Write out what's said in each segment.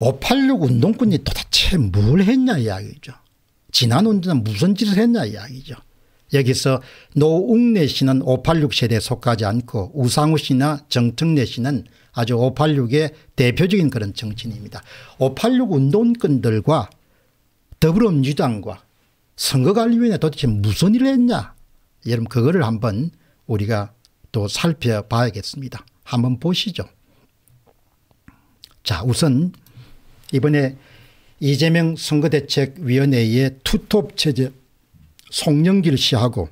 586 뭐 운동권이 도대체 뭘 했냐 이야기죠. 지난 운동은 무슨 짓을 했냐 이야기죠. 여기서 노웅래 씨는 586 세대에 속하지 않고 우상우 씨나 정특래 씨는 아주 586의 대표적인 그런 정치인입니다. 586 운동권들과 더불어민주당과 선거관리위원회 도대체 무슨 일을 했냐. 여러분 그거를 한번 우리가 또 살펴봐야겠습니다. 한번 보시죠. 자 우선 이번에 이재명 선거대책위원회의 투톱 체제 송영길 씨하고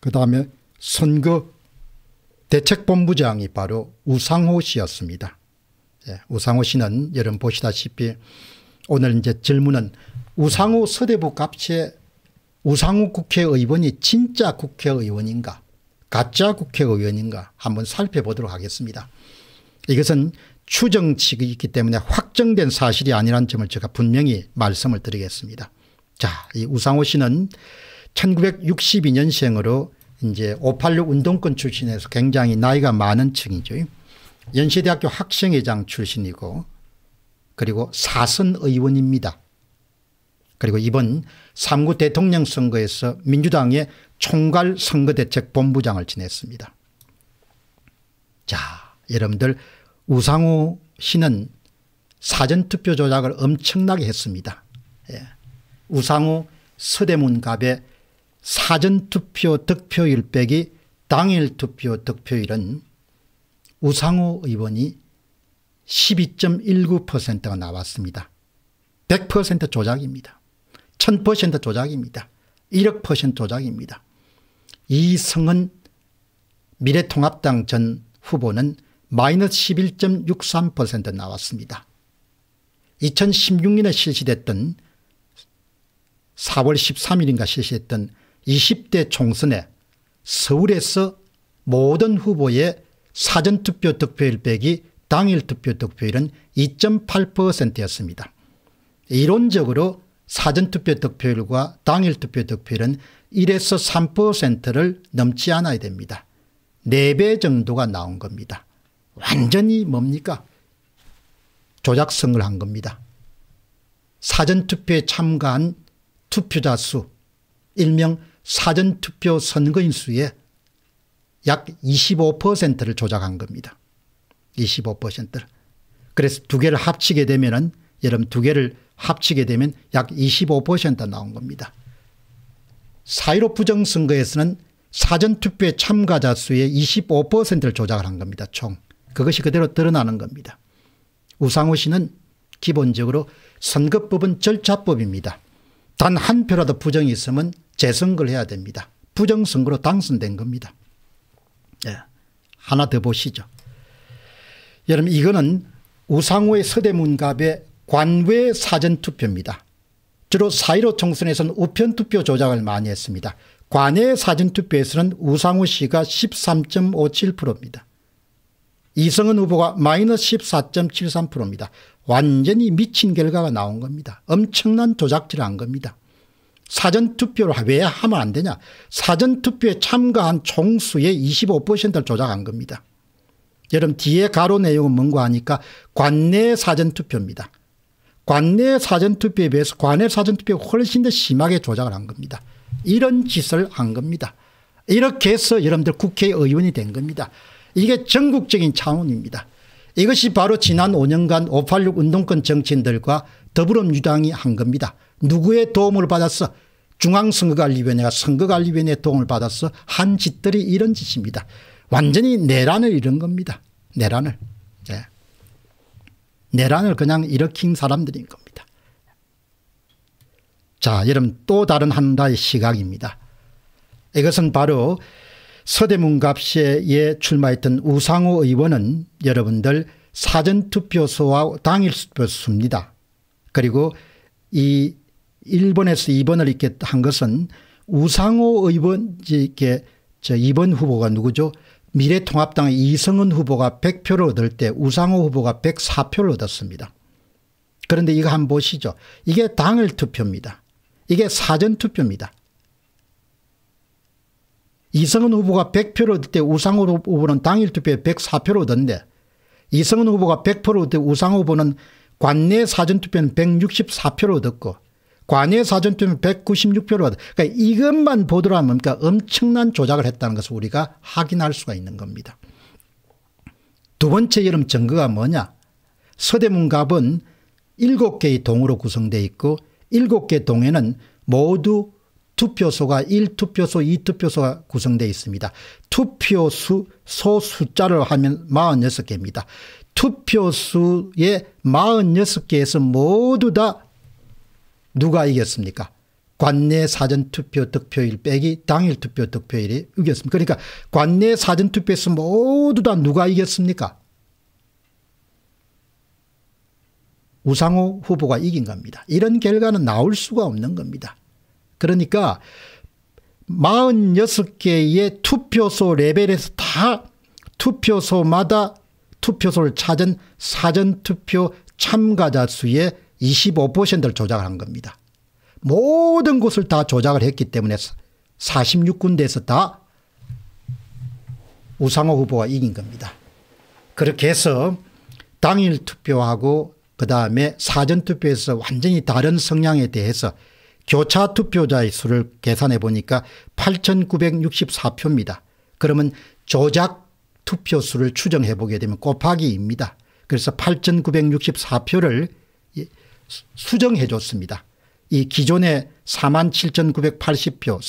그다음에 선거 대책본부장이 바로 우상호 씨였습니다. 예, 우상호 씨는 여러분 보시다시피 오늘 이제 질문은 우상호 서대부 갑체 우상호 국회의원이 진짜 국회의원인가 가짜 국회의원인가 한번 살펴보도록 하겠습니다. 이것은 추정치기 있기 때문에 확정된 사실이 아니라는 점을 제가 분명히 말씀을 드리겠습니다. 자, 이 우상호 씨는 1962년생으로 이제 586 운동권 출신에서 굉장히 나이가 많은 층이죠. 연세대학교 학생회장 출신이고 그리고 사선 의원입니다. 그리고 이번 3구 대통령 선거에서 민주당의 총괄 선거대책본부장을 지냈습니다. 자, 여러분들 우상호 씨는 사전투표 조작을 엄청나게 했습니다. 예. 우상호 서대문갑의 사전투표 득표율 빼기 당일투표 득표율은 우상호 의원이 12.19%가 나왔습니다. 100% 조작입니다. 1000% 조작입니다. 1억 조작입니다. 이성은 미래통합당 전 후보는 마이너스 11.63% 나왔습니다. 2016년에 실시됐던 4월 13일인가 실시했던 20대 총선에 서울에서 모든 후보의 사전투표 득표율 빼기 당일 투표 득표율은 2.8%였습니다. 이론적으로 사전투표 득표율과 당일 투표 득표율은 1에서 3%를 넘지 않아야 됩니다. 4배 정도가 나온 겁니다. 완전히 뭡니까? 조작성을 한 겁니다. 사전투표에 참가한 투표자 수 일명 사전투표 선거인 수의 약 25%를 조작한 겁니다. 25%를. 그래서 두 개를 합치게 되면 은 여러분 두 개를 합치게 되면 약25% 나온 겁니다. 사1 5 부정선거에서는 사전투표에 참가자 수의 25%를 조작을 한 겁니다. 총. 그것이 그대로 드러나는 겁니다. 우상호 씨는 기본적으로 선거법은 절차법입니다. 단 한 표라도 부정이 있으면 재선거를 해야 됩니다. 부정선거로 당선된 겁니다. 예. 하나 더 보시죠. 여러분 이거는 우상호의 서대문갑의 관외 사전투표입니다. 주로 4.15 총선에서는 우편투표 조작을 많이 했습니다. 관외 사전투표에서는 우상호 씨가 13.57%입니다. 이성은 후보가 마이너스 14.73%입니다. 완전히 미친 결과가 나온 겁니다. 엄청난 조작질을 한 겁니다. 사전투표를 왜 하면 안 되냐. 사전투표에 참가한 총수의 25%를 조작한 겁니다. 여러분 뒤에 가로 내용은 뭔가 하니까 관내 사전투표입니다. 관내 사전투표에 비해서 관내 사전투표가 훨씬 더 심하게 조작을 한 겁니다. 이런 짓을 한 겁니다. 이렇게 해서 여러분들 국회의원이 된 겁니다. 이게 전국적인 차원입니다. 이것이 바로 지난 5년간 586 운동권 정치인들과 더불어민주당이 한 겁니다. 누구의 도움을 받았어? 중앙선거관리위원회가 선거관리위원회 도움을 받았어 한 짓들이 이런 짓입니다. 완전히 내란을 이런 겁니다. 내란을. 네. 내란을 그냥 일으킨 사람들인 겁니다. 자 여러분 또 다른 한나의 시각입니다. 이것은 바로 서대문갑시에 출마했던 우상호 의원은 여러분들 사전투표소와 당일투표소입니다. 그리고 이 1번에서 2번을 이렇게 한 것은 우상호 의원, 이렇게 저 2번 후보가 누구죠? 미래통합당 이성은 후보가 100표를 얻을 때 우상호 후보가 104표를 얻었습니다. 그런데 이거 한번 보시죠. 이게 당일 투표입니다. 이게 사전 투표입니다. 이성은 후보가 100표를 얻을 때 우상호 후보는 당일 투표에 104표를 얻었는데 이성은 후보가 100표를 얻을 때 우상호 후보는 관내 사전투표는 164표를 얻었고 관내 사전투표는 196표를 얻었고 그러니까 이것만 보더라면 그러니까 엄청난 조작을 했다는 것을 우리가 확인할 수가 있는 겁니다. 두 번째 여름 증거가 뭐냐 서대문갑은 7개의 동으로 구성되어 있고 7개 동에는 모두 투표소가 1투표소, 2투표소가 구성되어 있습니다. 투표수 소 숫자를 하면 46개입니다. 투표수의 46개에서 모두 다 누가 이겼습니까? 관내 사전투표 득표일 빼기 당일 투표 득표일이 이겼습니다. 그러니까 관내 사전투표에서 모두 다 누가 이겼습니까? 우상호 후보가 이긴 겁니다. 이런 결과는 나올 수가 없는 겁니다. 그러니까 46개의 투표소 레벨에서 다 투표소마다 투표소를 찾은 사전투표 참가자 수의 25%를 조작한 을 겁니다. 모든 곳을 다 조작을 했기 때문에 46군데에서 다 우상호 후보가 이긴 겁니다. 그렇게 해서 당일 투표하고 그 다음에 사전투표에서 완전히 다른 성향에 대해서 교차 투표자의 수를 계산해 보니까 8,964표입니다. 그러면 조작 투표수를 추정해 보게 되면 곱하기입니다. 그래서 8,964표를 예, 수정해 줬습니다. 이 기존의 47,980표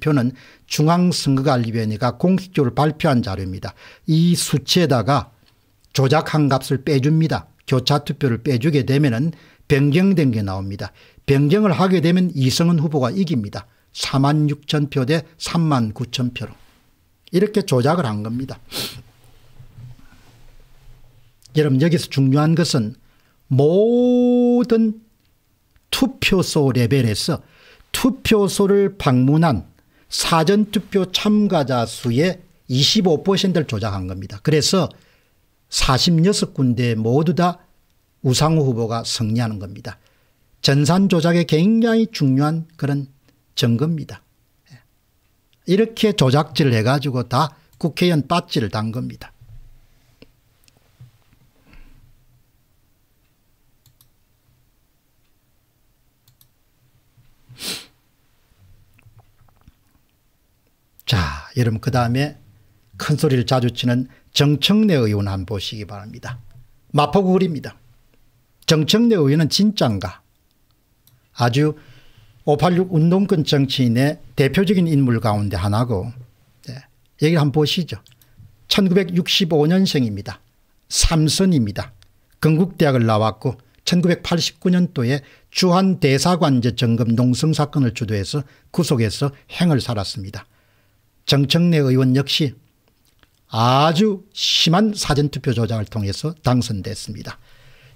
37,522표는 중앙선거관리위원회가 공식적으로 발표한 자료입니다. 이 수치에다가 조작한 값을 빼줍니다. 교차투표를 빼주게 되면 은 변경된 게 나옵니다. 변경을 하게 되면 이성은 후보가 이깁니다. 4만 6천 표 대 3만 9천 표로. 이렇게 조작을 한 겁니다. 여러분 여기서 중요한 것은 모든 투표소 레벨에서 투표소를 방문한 사전투표 참가자 수의 25%를 조작한 겁니다. 그래서 46군데 모두 다 우상호 후보가 승리하는 겁니다. 전산 조작에 굉장히 중요한 그런 증거입니다. 이렇게 조작질 해가지고 다 국회의원 빠지를 단 겁니다. 자, 여러분 그 다음에 큰 소리를 자주 치는 정청래 의원 한 보시기 바랍니다. 마포구을입니다. 정청래 의원은 진짠가? 아주 586 운동권 정치인의 대표적인 인물 가운데 하나고 네. 얘기를 한번 보시죠. 1965년생입니다. 삼선입니다. 건국대학을 나왔고 1989년도에 주한대사관제 점검 농성사건을 주도해서 구속해서 행을 살았습니다. 정청래 의원 역시 아주 심한 사전투표 조작을 통해서 당선됐습니다.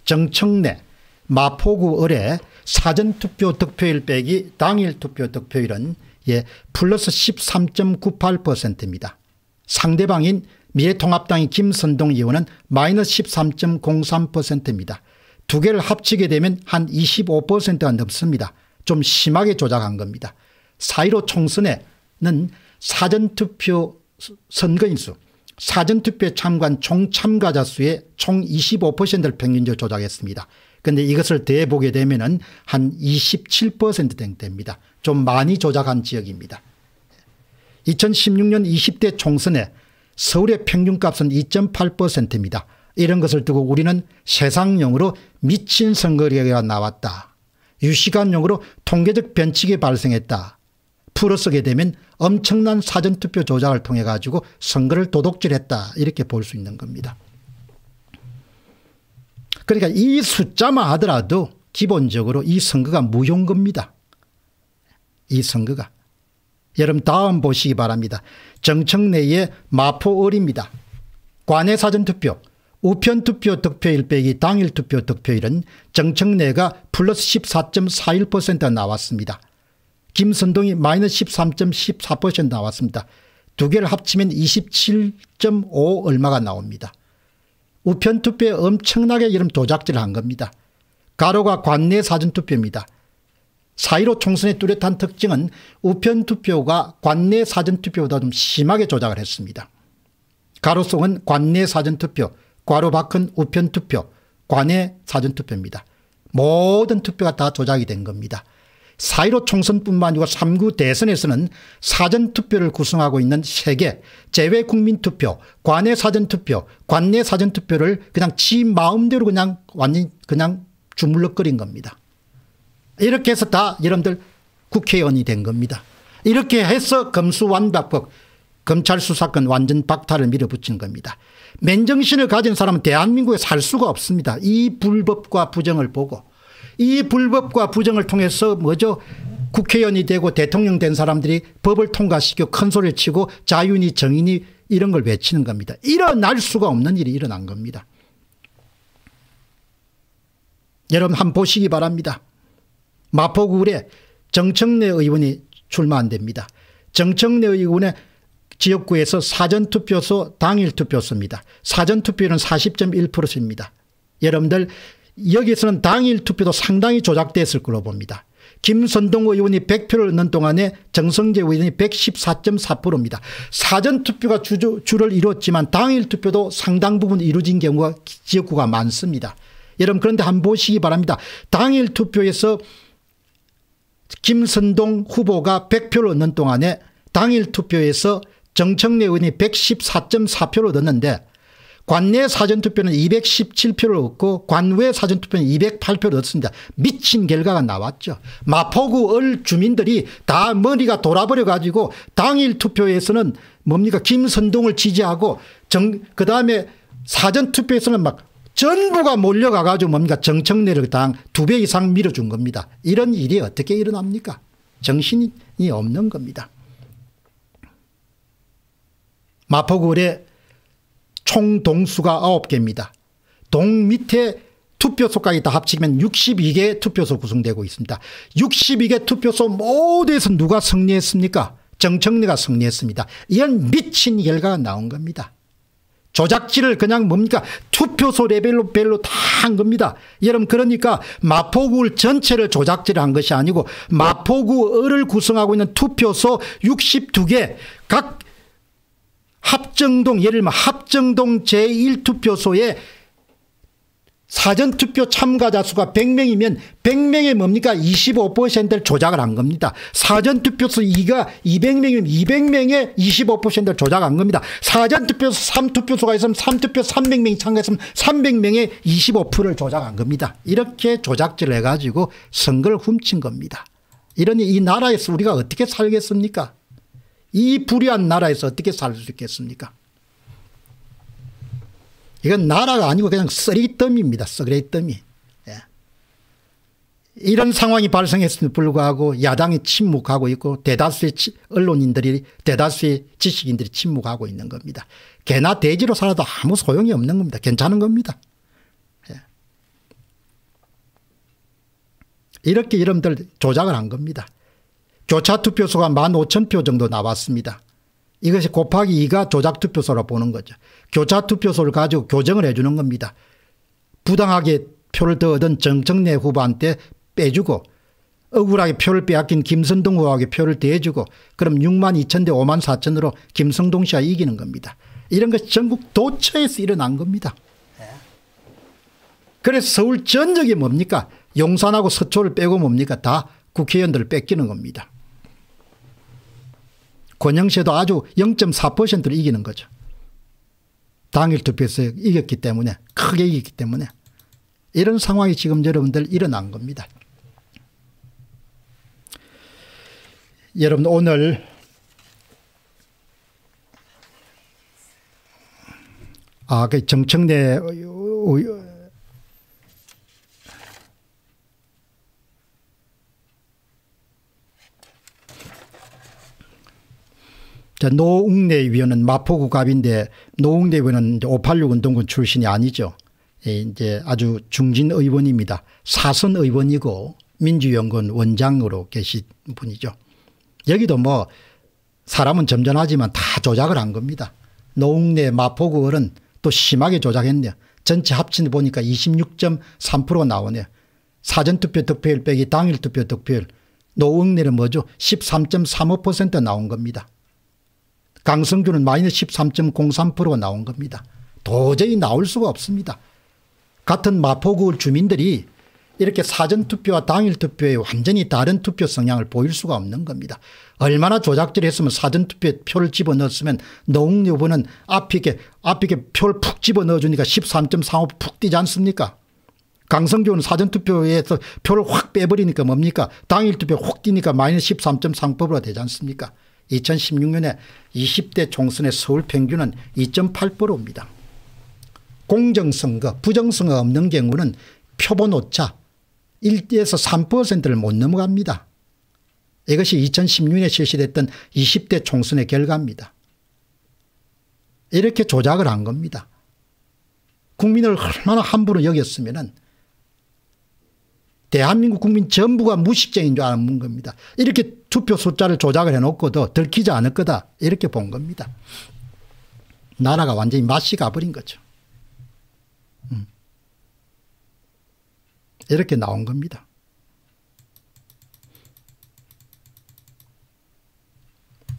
정청래 마포구 의뢰 사전투표 득표일 빼기 당일 투표 득표일은 예, 플러스 13.98%입니다. 상대방인 미래통합당의 김선동 의원은 마이너스 13.03%입니다. 두 개를 합치게 되면 한 25%가 넘습니다. 좀 심하게 조작한 겁니다. 4.15 총선에는 사전투표 선거인수 사전투표에 참관 총참가자 수의 총 25%를 평균적으로 조작했습니다. 근데 이것을 대보게 되면은 한 27% 됩니다. 좀 많이 조작한 지역입니다. 2016년 20대 총선에 서울의 평균값은 2.8%입니다. 이런 것을 두고 우리는 세상용으로 미친 선거력가 나왔다. 유시간용으로 통계적 변칙이 발생했다. 풀어 쓰게 되면 엄청난 사전투표 조작을 통해 가지고 선거를 도둑질했다 이렇게 볼 수 있는 겁니다. 그러니까 이 숫자만 하더라도 기본적으로 이 선거가 무효인 겁니다. 이 선거가. 여러분 다음 보시기 바랍니다. 정청래의 마포을입니다. 관외 사전투표, 우편투표 득표일 빼기 당일 투표 득표일은 정청래가 플러스 14.41% 나왔습니다. 김선동이 마이너스 13.14% 나왔습니다. 두 개를 합치면 27.5 얼마가 나옵니다. 우편 투표에 엄청나게 이름 도작질을 한 겁니다. 가로가 관내 사전투표입니다. 4.15 총선의 뚜렷한 특징은 우편투표가 관내 사전투표보다 좀 심하게 조작을 했습니다. 가로속은 관내 사전투표, 과로 밖은 우편투표, 관내 사전투표입니다. 모든 투표가 다 조작이 된 겁니다. 4.15 총선뿐만 아니고 3구 대선에서는 사전투표를 구성하고 있는 세개 재외국민투표 관내 사전투표 관내 사전투표를 그냥 지 마음대로 그냥 완전히 그냥 주물럭거린 겁니다. 이렇게 해서 다 여러분들 국회의원이 된 겁니다. 이렇게 해서 검수완박법 검찰 수사권 완전 박탈을 밀어붙인 겁니다. 맨정신을 가진 사람은 대한민국에 살 수가 없습니다. 이 불법과 부정을 보고 이 불법과 부정을 통해서 뭐죠? 국회의원이 되고 대통령 된 사람들이 법을 통과시켜 큰 소리를 치고 자윤이 정인이 이런 걸 외치는 겁니다. 일어날 수가 없는 일이 일어난 겁니다. 여러분 한 보시기 바랍니다. 마포구 의 정청래 의원이 출마 안 됩니다. 정청래 의원의 지역구에서 사전투표소 당일투표소입니다. 사전투표는 40.1%입니다. 여러분들 여기에서는 당일 투표도 상당히 조작됐을 걸로 봅니다. 김선동 의원이 100표를 얻는 동안에 정성재 의원이 114.4%입니다. 사전투표가 주를 이뤘지만 당일 투표도 상당 부분 이루어진 경우가 지역구가 많습니다. 여러분 그런데 한번 보시기 바랍니다. 당일 투표에서 김선동 후보가 100표를 얻는 동안에 당일 투표에서 정청래 의원이 114.4표를 얻었는데 관내 사전투표는 217표를 얻고 관외 사전투표는 208표를 얻습니다. 미친 결과가 나왔죠. 마포구을 주민들이 다 머리가 돌아버려 가지고 당일 투표에서는 뭡니까 김선동을 지지하고 정 그다음에 사전투표에서는 막 전부가 몰려가 가지고 뭡니까 정청래를 당두 배 이상 밀어준 겁니다. 이런 일이 어떻게 일어납니까? 정신이 없는 겁니다. 마포구의 총 동수가 9개입니다. 동 밑에 투표소까지 다 합치면 62개 투표소 구성되고 있습니다. 62개 투표소 모두에서 누가 승리했습니까? 정청래가 승리했습니다. 이런 미친 결과가 나온 겁니다. 조작질을 그냥 뭡니까 투표소 레벨로 별로 다 한 겁니다. 여러분 그러니까 마포구 전체를 조작질한 것이 아니고 마포구을 구성하고 있는 투표소 62개 각 합정동 예를 들면 합정동 제1투표소에 사전투표 참가자 수가 100명이면 100명의 뭡니까 25%를 조작을 한 겁니다. 사전투표소 2가 200명이면 200명의 25%를 조작한 겁니다. 사전투표소3투표소가 있으면 3투표 300명이 참가했으면 300명의 25%를 조작한 겁니다. 이렇게 조작질을 해가지고 선거를 훔친 겁니다. 이러니 이 나라에서 우리가 어떻게 살겠습니까? 이 불의한 나라에서 어떻게 살 수 있겠습니까? 이건 나라가 아니고 그냥 쓰레기더미입니다. 쓰레기더미. 예. 이런 상황이 발생했음에도 불구하고 야당이 침묵하고 있고 대다수의 언론인들이 대다수의 지식인들이 침묵하고 있는 겁니다. 개나 돼지로 살아도 아무 소용이 없는 겁니다. 괜찮은 겁니다. 예. 이렇게 여러분들 조작을 한 겁니다. 교차 투표소가 15,000표 정도 나왔습니다. 이것이 곱하기 2가 조작 투표소라 보는 거죠. 교차 투표소를 가지고 교정을 해주는 겁니다. 부당하게 표를 더 얻은 정청래 후보한테 빼주고 억울하게 표를 빼앗긴 김선동 후보에게 표를 대주고 그럼 6만 2천 대 5만 4천으로 김성동 씨가 이기는 겁니다. 이런 것이 전국 도처에서 일어난 겁니다. 그래서 서울 전역이 뭡니까? 용산하고 서초를 빼고 뭡니까? 다 국회의원들을 뺏기는 겁니다. 권영세도 아주 0.4%로 이기는 거죠. 당일 투표에서 이겼기 때문에 크게 이겼기 때문에 이런 상황이 지금 여러분들 일어난 겁니다. 여러분 오늘 아 그 정청래 노웅래 의원은 마포구 갑인데 노웅래 의원은 586 운동군 출신이 아니죠. 예, 이제 아주 중진 의원입니다. 사선 의원이고 민주연구원 원장으로 계신 분이죠. 여기도 뭐 사람은 점잖하지만 다 조작을 한 겁니다. 노웅래 마포구 을은 또 심하게 조작했네요. 전체 합친 보니까 26.3% 나오네요. 사전투표 득표율 빼기 당일 투표 득표율 노웅래는 뭐죠? 13.35% 나온 겁니다. 강성주는 마이너스 13.03%가 나온 겁니다. 도저히 나올 수가 없습니다. 같은 마포구 주민들이 이렇게 사전투표와 당일투표에 완전히 다른 투표 성향을 보일 수가 없는 겁니다. 얼마나 조작질 했으면 사전투표에 표를 집어넣었으면 노웅 여부는 앞에 앞에 표를 푹 집어넣어주니까 13.35 푹 뛰지 않습니까? 강성규는 사전투표에서 표를 확 빼버리니까 뭡니까? 당일투표 확 뛰니까 마이너스 13.3%가 되지 않습니까? 2016년에 20대 총선의 서울 평균은 2.8%입니다. 공정선거 부정선거 없는 경우는 표본 오차 1에서 3%를 못 넘어갑니다. 이것이 2016년에 실시됐던 20대 총선의 결과입니다. 이렇게 조작을 한 겁니다. 국민을 얼마나 함부로 여겼으면 대한민국 국민 전부가 무식쟁인 줄 아는 겁니다. 이렇게 투표 숫자를 조작을 해놓고도 들키지 않을 거다 이렇게 본 겁니다. 나라가 완전히 맛이 가버린 거죠. 음. 이렇게 나온 겁니다.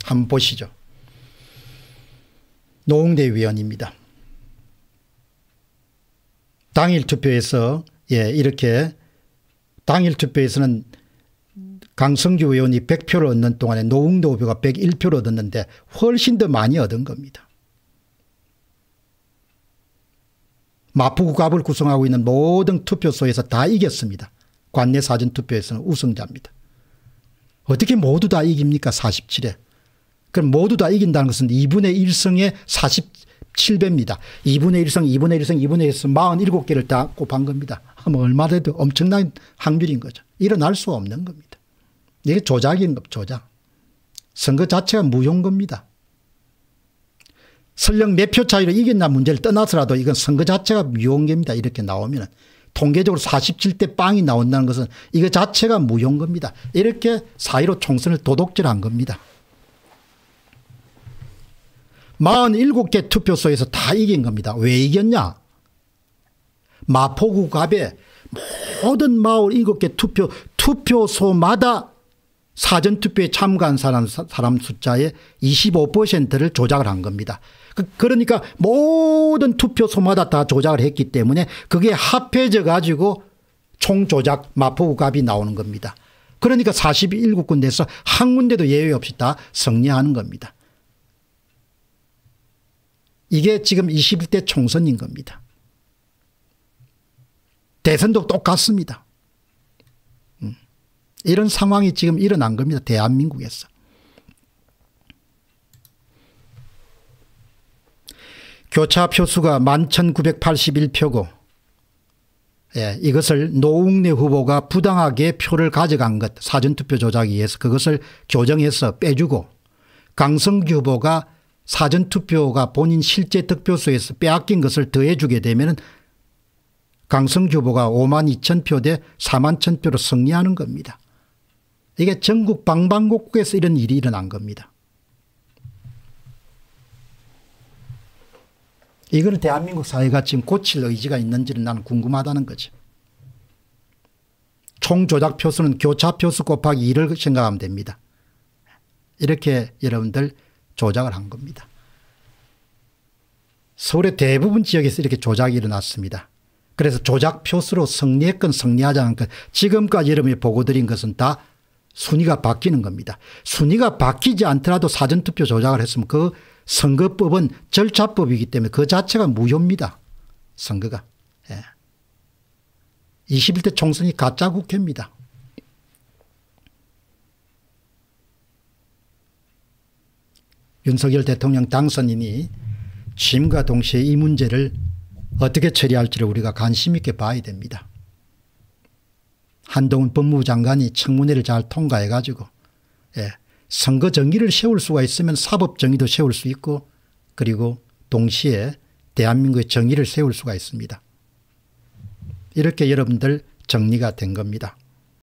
한번 보시죠. 노웅대 위원입니다. 당일 투표에서 예, 이렇게 당일 투표에서는 강성주 의원이 100표를 얻는 동안에 노웅도 후보가 101표를 얻었는데 훨씬 더 많이 얻은 겁니다. 마포구갑을 구성하고 있는 모든 투표소에서 다 이겼습니다. 관내 사전투표에서는 우승자입니다. 어떻게 모두 다 이깁니까 47에. 그럼 모두 다 이긴다는 것은 2분의 1승에 40, 7배입니다. 2분의 1성, 2분의 1성, 2분의 1성 47개를 다 곱한 겁니다. 하 뭐 얼마 돼도 엄청난 확률인 거죠. 일어날 수 없는 겁니다. 이게 조작인 겁 조작. 선거 자체가 무효인 겁니다. 설령 몇 표 차이로 이겼나 문제를 떠나서라도 이건 선거 자체가 무효인 겁니다. 이렇게 나오면 통계적으로 47대 빵이 나온다는 것은 이거 자체가 무효인 겁니다. 이렇게 사이로 총선을 도둑질한 겁니다. 47개 투표소에서 다 이긴 겁니다. 왜 이겼냐? 마포구 갑에 모든 마을 7개 투표, 투표소마다 사전투표에 참가한 사람, 사람 숫자의 25%를 조작을 한 겁니다. 그, 그러니까 모든 투표소마다 다 조작을 했기 때문에 그게 합해져 가지고 총조작 마포구갑이 나오는 겁니다. 그러니까 47군데에서 한 군데도 예외 없이 다 승리하는 겁니다. 이게 지금 21대 총선인 겁니다. 대선도 똑같습니다. 음. 이런 상황이 지금 일어난 겁니다. 대한민국에서. 교차 표수가 11,981표고 예, 이것을 노웅래 후보가 부당하게 표를 가져간 것 사전투표 조작에 의해서 그것을 교정해서 빼주고 강성규 후보가 사전투표가 본인 실제 득표수에서 빼앗긴 것을 더해주게 되면 강성주 보가 5만 2천 표 대 4만 1천 표로 승리하는 겁니다. 이게 전국 방방곡곡에서 이런 일이 일어난 겁니다. 이걸 대한민국 사회가 지금 고칠 의지가 있는지는 나는 궁금하다는 거지. 총조작 표수는 교차 표수 곱하기 2를 생각하면 됩니다. 이렇게 여러분들 조작을 한 겁니다. 서울의 대부분 지역에서 이렇게 조작이 일어났습니다. 그래서 조작 표수로 승리했건 승리하지 않건 지금까지 여러분이 보고 드린 것은 다 순위가 바뀌는 겁니다. 순위가 바뀌지 않더라도 사전투표 조작을 했으면 그 선거법은 절차법이기 때문에 그 자체가 무효입니다. 선거가. 예. 21대 총선이 가짜 국회입니다. 윤석열 대통령 당선인이 취임과 동시에 이 문제를 어떻게 처리할지를 우리가 관심 있게 봐야 됩니다. 한동훈 법무부 장관이 청문회를 잘 통과해 가지고 예, 선거 정의를 세울 수가 있으면 사법 정의도 세울 수 있고 그리고 동시에 대한민국의 정의를 세울 수가 있습니다. 이렇게 여러분들 정리가 된 겁니다.